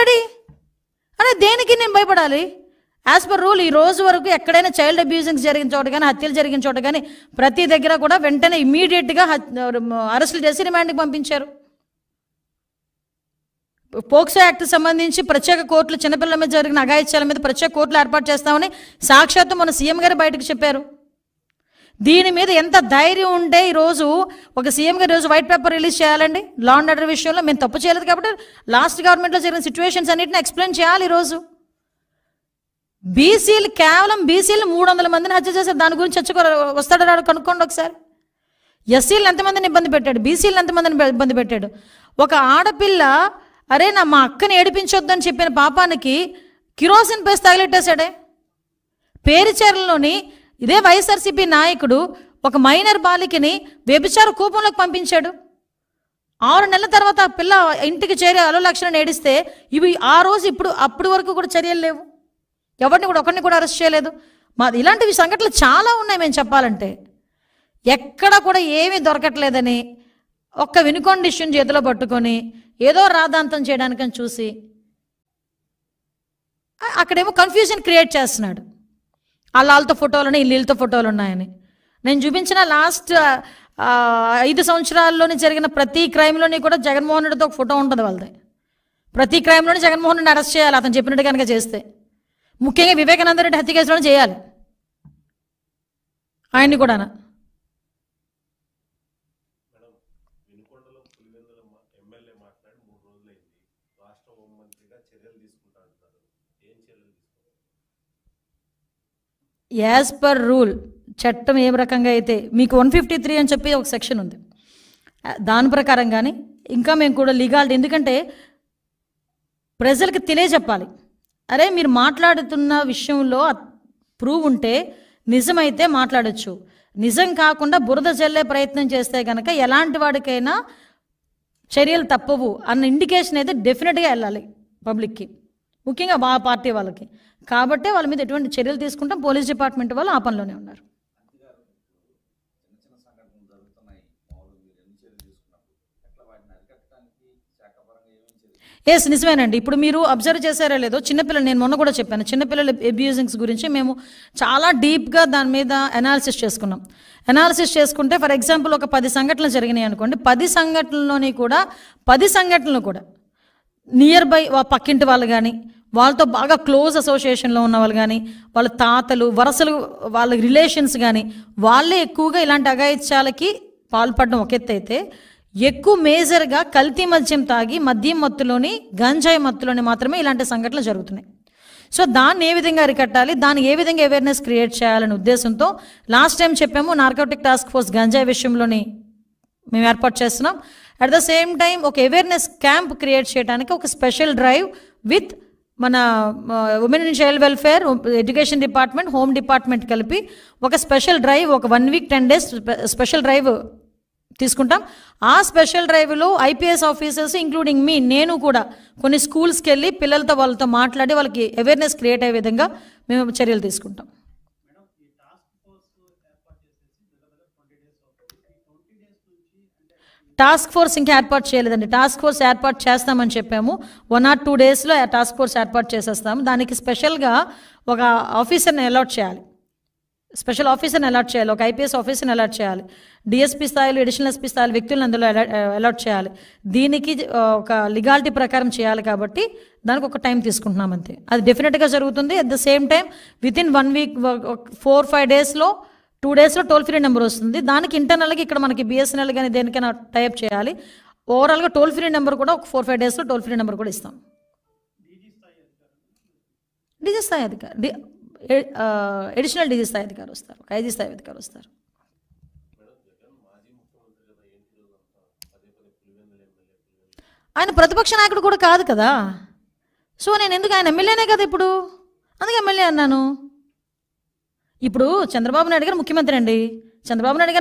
already అరే దేనికి నేను భయపడాలి యాజ్ పర్ రూల్ ఈ రోజు వరకు ఎక్కడైనా చైల్డ్ అబ్యూజింగ్ జరిగిన చోట కానీ హత్యలు జరిగిన చోట కానీ ప్రతి దగ్గర కూడా వెంటనే ఇమీడియట్గా అరెస్టులు చేసి రిమాండ్కి పంపించారు పోక్సో యాక్ట్ సంబంధించి ప్రత్యేక కోర్టులు చిన్నపిల్లల మీద జరిగిన అఘాయిత్యాల మీద ప్రత్యేక కోర్టులు ఏర్పాటు చేస్తామని సాక్షాత్తు మన సీఎం గారు బయటకు చెప్పారు దీని మీద ఎంత ధైర్యం ఉంటే ఈరోజు ఒక సీఎంగా ఈరోజు వైట్ పేపర్ రిలీజ్ చేయాలండి లా అండ్ ఆర్డర్ విషయంలో మేము తప్పు చేయలేదు కాబట్టి లాస్ట్ గవర్నమెంట్లో జరిగిన సిచ్యువేషన్స్ అన్నింటిని ఎక్స్ప్లెయిన్ చేయాలి ఈరోజు బీసీలు కేవలం బీసీలు మూడు వందల మందిని హత్య చేశారు దాని గురించి చచ్చుకో వస్తాడు రాడు కనుక్కోండి ఒకసారి ఎస్సీలు ఎంతమందిని ఇబ్బంది పెట్టాడు బీసీలు ఎంతమందిని ఇబ్బంది పెట్టాడు ఒక ఆడపిల్ల అరే నా మా అక్కని ఏడిపించొద్దని చెప్పిన పాపానికి కిరోసిన్ పేసి తగిలెట్టేశాడే పేరుచేరలోని ఇదే వైఎస్ఆర్సీపీ నాయకుడు ఒక మైనర్ బాలికని వ్యభిచార కూపంలోకి పంపించాడు ఆరు నెలల తర్వాత పిల్ల ఇంటికి చేరే లక్షణం ఏడిస్తే ఇవి ఆ రోజు ఇప్పుడు అప్పటి వరకు కూడా చర్యలు లేవు ఎవరిని కూడా ఒకరిని కూడా అరెస్ట్ చేయలేదు మా ఇలాంటివి సంఘటనలు చాలా ఉన్నాయి మేము చెప్పాలంటే ఎక్కడ కూడా ఏమీ దొరకట్లేదని ఒక్క వినుకొండ ఇష్యూని చేతిలో పట్టుకొని ఏదో రాధాంతం చేయడానికని చూసి అక్కడేమో కన్ఫ్యూజన్ క్రియేట్ చేస్తున్నాడు అల్లాలతో ఫోటోలు ఉన్నాయి ఇల్లీలతో ఫోటోలు ఉన్నాయని నేను చూపించిన లాస్ట్ ఐదు సంవత్సరాల్లోని జరిగిన ప్రతి క్రైమ్లోని కూడా జగన్మోహన్ రెడ్డితో ఒక ఫోటో ఉంటుంది వాళ్ళది ప్రతి క్రైమ్లోని జగన్మోహన్ రెడ్డి అరెస్ట్ చేయాలి అతను చెప్పినట్టు కనుక చేస్తే ముఖ్యంగా వివేకానంద రెడ్డి హత్య కేసులో చేయాలి ఆయన్ని కూడా యాజ్ పర్ రూల్ చట్టం ఏ రకంగా అయితే మీకు వన్ ఫిఫ్టీ త్రీ అని చెప్పి ఒక సెక్షన్ ఉంది దాని ప్రకారం కానీ ఇంకా మేము కూడా లీగాల్ ఎందుకంటే ప్రజలకు తెలియజెప్పాలి అరే మీరు మాట్లాడుతున్న విషయంలో ప్రూవ్ ఉంటే నిజమైతే మాట్లాడచ్చు నిజం కాకుండా బురద చెల్లే ప్రయత్నం చేస్తే కనుక ఎలాంటి వాడికైనా చర్యలు తప్పవు అన్న ఇండికేషన్ అయితే డెఫినెట్గా వెళ్ళాలి పబ్లిక్కి ముఖ్యంగా మా పార్టీ వాళ్ళకి కాబట్టే వాళ్ళ మీద ఎటువంటి చర్యలు తీసుకుంటాం పోలీస్ డిపార్ట్మెంట్ వాళ్ళు ఆ పనిలోనే ఉన్నారు ఎస్ నిజమేనండి ఇప్పుడు మీరు అబ్జర్వ్ చేశారా లేదో చిన్నపిల్లలు నేను మొన్న కూడా చెప్పాను చిన్నపిల్లల అబ్యూజింగ్స్ గురించి మేము చాలా డీప్గా దాని మీద అనాలిసిస్ చేసుకున్నాం అనాలిసిస్ చేసుకుంటే ఫర్ ఎగ్జాంపుల్ ఒక పది సంఘటనలు జరిగినాయి అనుకోండి పది సంఘటనలోని కూడా పది సంఘటనలు కూడా నియర్ బై పక్కింటి వాళ్ళు కానీ వాళ్ళతో బాగా క్లోజ్ అసోసియేషన్లో ఉన్న వాళ్ళు కానీ వాళ్ళ తాతలు వరసలు వాళ్ళ రిలేషన్స్ కానీ వాళ్ళే ఎక్కువగా ఇలాంటి అగాయిత్యాలకి పాల్పడడం ఒక ఎత్తు అయితే ఎక్కువ మేజర్గా కల్తీ మద్యం తాగి మద్యం మత్తులోని గంజాయి మత్తులోని మాత్రమే ఇలాంటి సంఘటనలు జరుగుతున్నాయి సో దాన్ని ఏ విధంగా అరికట్టాలి దాన్ని ఏ విధంగా అవేర్నెస్ క్రియేట్ చేయాలనే ఉద్దేశంతో లాస్ట్ టైం చెప్పాము నార్కోటిక్ టాస్క్ ఫోర్స్ గంజాయి విషయంలోని మేము ఏర్పాటు చేస్తున్నాం అట్ ద సేమ్ టైం ఒక అవేర్నెస్ క్యాంప్ క్రియేట్ చేయడానికి ఒక స్పెషల్ డ్రైవ్ విత్ మన women and child welfare education department home department కలిపి ఒక స్పెషల్ డ్రైవ్ ఒక one week ten days special drive తీసుకుంటాం ఆ స్పెషల్ డ్రైవ్లో ఐపీఎస్ ఆఫీసర్స్ ఇంక్లూడింగ్ మీ నేను కూడా కొన్ని స్కూల్స్కి వెళ్ళి పిల్లలతో వాళ్ళతో మాట్లాడి వాళ్ళకి అవేర్నెస్ క్రియేట్ అయ్యే విధంగా మేము చర్యలు తీసుకుంటాం టాస్క్ ఫోర్స్ ఇంకా ఏర్పాటు చేయలేదండి టాస్క్ ఫోర్స్ ఏర్పాటు చేస్తామని చెప్పాము వన్ ఆర్ టూ డేస్లో టాస్క్ ఫోర్స్ ఏర్పాటు చేసేస్తాము దానికి స్పెషల్గా ఒక ఆఫీసర్ని అలాట్ చేయాలి స్పెషల్ ఆఫీసర్ని అలాట్ చేయాలి ఒక ఐపీఎస్ ఆఫీసర్ని అలాట్ చేయాలి డిఎస్పీ స్థాయిలు అడిషనల్ ఎస్పీ స్థాయిలో వ్యక్తులను అందులో అలాట్ చేయాలి దీనికి ఒక లిగాలిటీ ప్రకారం చేయాలి కాబట్టి దానికి ఒక టైం తీసుకుంటున్నాం అంతే అది డెఫినెట్గా జరుగుతుంది at the same time with in one week four five డేస్లో టూ డేస్లో టోల్ ఫ్రీ నెంబర్ వస్తుంది దానికి ఇంటర్నల్గా ఇక్కడ మనకి బిఎస్ఎన్ఎల్ కానీ దేనికైనా టైప్ చేయాలి ఓవరాల్గా టోల్ ఫ్రీ నెంబర్ కూడా ఒక ఫోర్ ఫైవ్ డేస్లో టోల్ ఫ్రీ నెంబర్ కూడా ఇస్తాం డిజీ స్థాయి అధికారి ఎడిషనల్ డిజీ స్థాయి అధికారి వస్తారు ఒక ఐజీ స్థాయి అధికారి వస్తారు ఆయన ప్రతిపక్ష నాయకుడు కూడా కాదు కదా సో నేను ఎందుకు ఆయన ఎమ్మెల్యేనే కదా ఇప్పుడు అందుకే ఎమ్మెల్యే అన్నాను ఇప్పుడు చంద్రబాబు నాయుడు గారు ముఖ్యమంత్రి అండి చంద్రబాబు నాయుడు గారు